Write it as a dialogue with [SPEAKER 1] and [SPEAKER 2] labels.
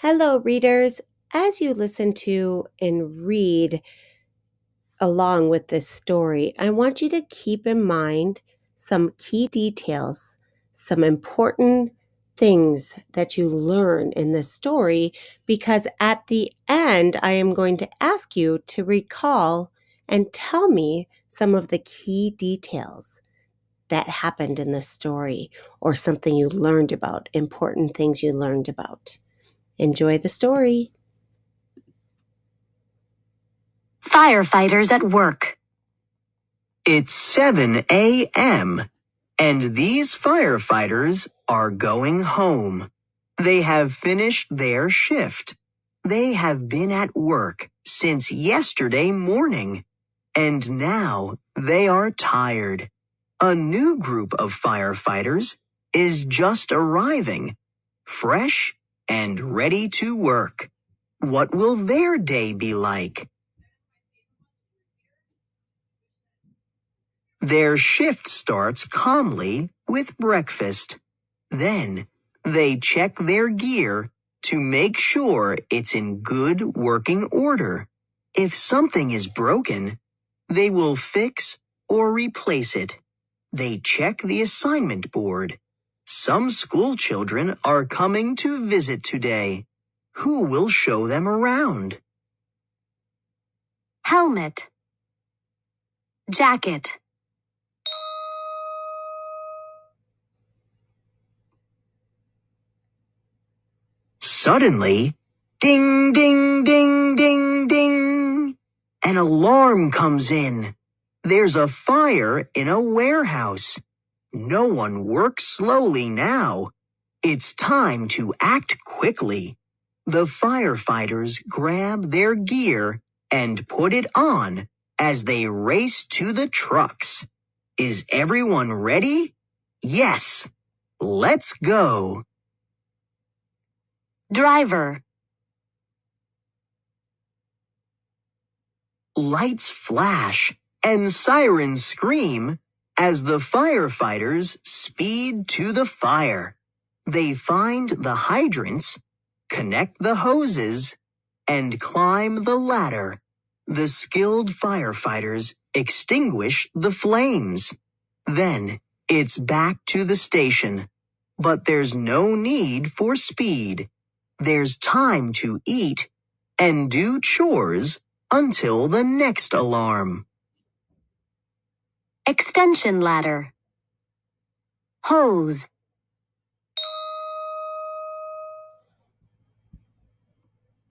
[SPEAKER 1] Hello, readers. As you listen to and read along with this story, I want you to keep in mind some key details, some important things that you learn in this story, because at the end, I am going to ask you to recall and tell me some of the key details that happened in this story or something you learned about, important things you learned about. Enjoy the story.
[SPEAKER 2] Firefighters at work.
[SPEAKER 1] It's 7 a.m.,
[SPEAKER 2] and these firefighters are going home. They have finished their shift. They have been at work since yesterday morning, and now they are tired. A new group of firefighters is just arriving, fresh and ready to work. What will their day be like? Their shift starts calmly with breakfast. Then they check their gear to make sure it's in good working order. If something is broken, they will fix or replace it. They check the assignment board some school children are coming to visit today. Who will show them around? Helmet Jacket Suddenly, ding, ding, ding, ding, ding, an alarm comes in. There's a fire in a warehouse. No one works slowly now. It's time to act quickly. The firefighters grab their gear and put it on as they race to the trucks. Is everyone ready? Yes. Let's go. Driver, Lights flash and sirens scream as the firefighters speed to the fire, they find the hydrants, connect the hoses, and climb the ladder. The skilled firefighters extinguish the flames. Then it's back to the station. But there's no need for speed. There's time to eat and do chores until the next alarm extension ladder hose